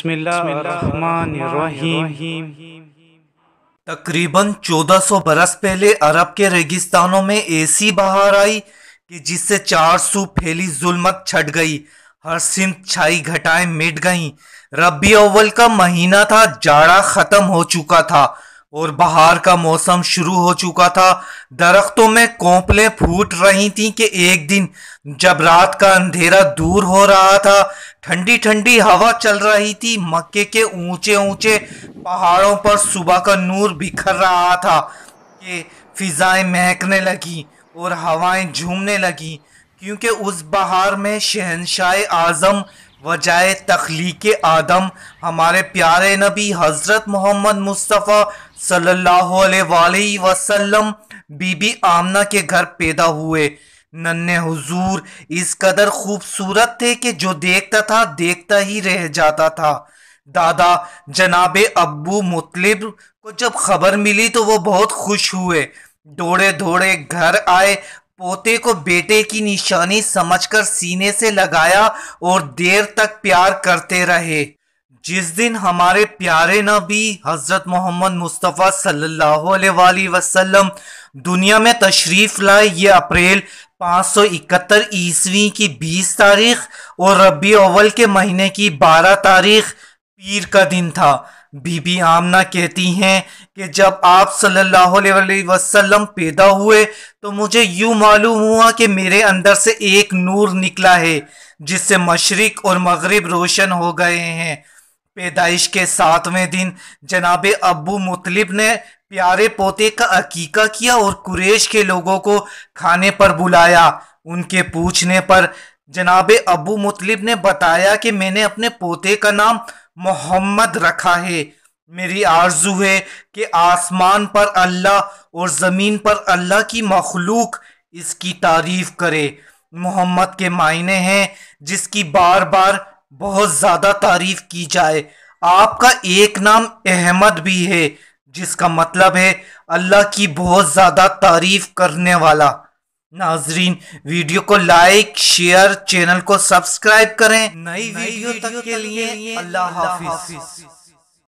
तकरीबन तकरीबन 1400 बरस पहले अरब के रेगिस्तानों में ऐसी बहार आई कि जिससे चार सू फैली जुलमत छट गई हर सिम छाई घटाएं मिट गईं रबी अव्वल का महीना था जाड़ा ख़त्म हो चुका था और बाहर का मौसम शुरू हो चुका था दरख्तों में कोंपले फूट रही थीं कि एक दिन जब रात का अंधेरा दूर हो रहा था ठंडी ठंडी हवा चल रही थी मक्के के ऊंचे ऊंचे पहाड़ों पर सुबह का नूर बिखर रहा था कि फिजाएं महकने लगी और हवाएं झूमने लगी क्योंकि उस बहार में शहनशाह आज़म वजाय तख्लीक आदम हमारे प्यारे नबी हज़रत मोहम्मद मुस्तफ़ा सल्लल्लाहु अलैहि वसल्लम बीबी आमना के घर पैदा हुए नन्हे हुजूर इस कदर खूबसूरत थे कि जो देखता था देखता ही रह जाता था दादा जनाब अब्बू मुतलिब को जब खबर मिली तो वो बहुत खुश हुए दौड़े दौड़े घर आए पोते को बेटे की निशानी समझकर सीने से लगाया और देर तक प्यार करते रहे जिस दिन हमारे प्यारे नबी हज़रत मोहम्मद मुस्तफ़ा सल्लल्लाहु अलैहि वसल्लम दुनिया में तशरीफ़ लाए ये अप्रैल 571 ईस्वी की 20 तारीख और रबी अव्वल के महीने की 12 तारीख पीर का दिन था बीबी आमना कहती हैं कि जब आप सल्लल्लाहु अलैहि वसल्लम पैदा हुए तो मुझे यूँ मालूम हुआ कि मेरे अंदर से एक नूर निकला है जिससे मशरक़ और मगरब रोशन हो गए हैं पैदाइश के सातवें दिन जनाब अबू मुतलिब ने प्यारे पोते का अकीका किया और कुरेश के लोगों को खाने पर बुलाया उनके पूछने पर जनाब अबू मुतलिब ने बताया कि मैंने अपने पोते का नाम मोहम्मद रखा है मेरी आरजू है कि आसमान पर अल्लाह और ज़मीन पर अल्लाह की मखलूक इसकी तारीफ़ करे मोहम्मद के मायने हैं जिसकी बार बार बहुत ज़्यादा तारीफ़ की जाए आपका एक नाम अहमद भी है जिसका मतलब है अल्लाह की बहुत ज़्यादा तारीफ़ करने वाला नाजरीन वीडियो को लाइक शेयर चैनल को सब्सक्राइब करें नई वीडियो, वीडियो तक, तक के लिए, अल्लाह हाफिज